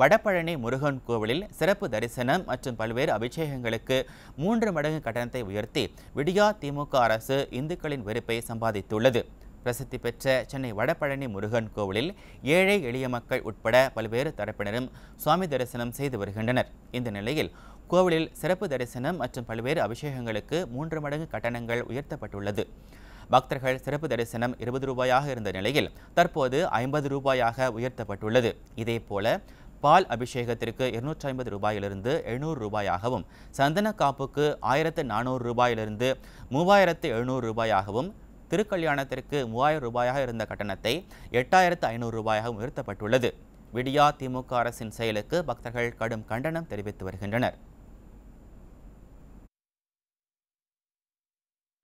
வடபழனி முருகன் கோவிலில் சிறப்பு தரிசனம் மற்றும் பல்வேறு அபிஷேகங்களுக்கு மூன்று மடங்கு கட்டணத்தை உயர்த்தி விடியா திமுக அரசு இந்துக்களின் வெறுப்பை சம்பாதித்துள்ளது பிரசித்தி பெற்ற சென்னை வடபழனி முருகன் கோவிலில் ஏழை எளிய மக்கள் உட்பட பல்வேறு தரப்பினரும் சுவாமி தரிசனம் செய்து வருகின்றனர் இந்த நிலையில் கோவிலில் சிறப்பு தரிசனம் மற்றும் பல்வேறு அபிஷேகங்களுக்கு மூன்று மடங்கு கட்டணங்கள் உயர்த்தப்பட்டுள்ளது பக்தர்கள் சிறப்பு தரிசனம் இருபது ரூபாயாக இருந்த நிலையில் தற்போது ஐம்பது ரூபாயாக உயர்த்தப்பட்டுள்ளது இதேபோல பால் அபிஷேகத்திற்கு இருநூற்றி ஐம்பது ரூபாயிலிருந்து எழுநூறு ரூபாயாகவும் சந்தன காப்புக்கு ஆயிரத்து நானூறு ரூபாயிலிருந்து மூவாயிரத்து எழுநூறு ரூபாயாகவும் திருக்கல்யாணத்திற்கு மூவாயிரம் ரூபாயாக இருந்த கட்டணத்தை எட்டாயிரத்து ஐநூறு ரூபாயாகவும் உயர்த்தப்பட்டுள்ளது விடியா திமுக அரசின் செயலுக்கு பக்தர்கள் கடும் கண்டனம் தெரிவித்து வருகின்றனர்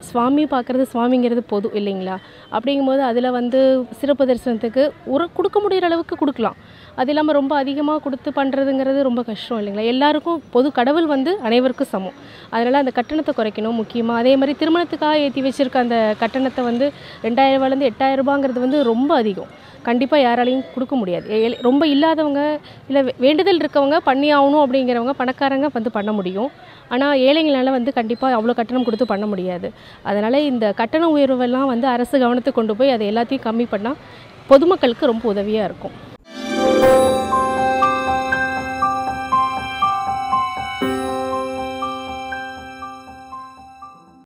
சுவாமி பார்க்குறது சுவாமிங்கிறது பொது இல்லைங்களா அப்படிங்கும்போது அதில் வந்து சிறப்பு தரிசனத்துக்கு ஒரு கொடுக்க முடிகிற அளவுக்கு கொடுக்கலாம் அது இல்லாமல் ரொம்ப அதிகமாக கொடுத்து பண்ணுறதுங்கிறது ரொம்ப கஷ்டம் இல்லைங்களா எல்லாருக்கும் பொது கடவுள் வந்து அனைவருக்கும் சமம் அதனால் அந்த கட்டணத்தை குறைக்கணும் முக்கியமாக அதே மாதிரி திருமணத்துக்காக ஏற்றி வச்சுருக்க அந்த கட்டணத்தை வந்து ரெண்டாயிரரூபாலேருந்து ரூபாங்கிறது வந்து ரொம்ப அதிகம் கண்டிப்பாக யாராலையும் கொடுக்க முடியாது ரொம்ப இல்லாதவங்க இல்லை வேண்டுதல் இருக்கவங்க பண்ணி ஆகணும் அப்படிங்கிறவங்க பணக்காரங்க வந்து பண்ண முடியும் ஆனால் ஏழைங்களால் வந்து கண்டிப்பாக அவ்வளோ கட்டணம் கொடுத்து பண்ண முடியாது அதனால் இந்த கட்டண உயர்வெல்லாம் வந்து அரசு கவனத்தை கொண்டு போய் அதை எல்லாத்தையும் கம்மி பண்ணால் பொதுமக்களுக்கு ரொம்ப உதவியாக இருக்கும்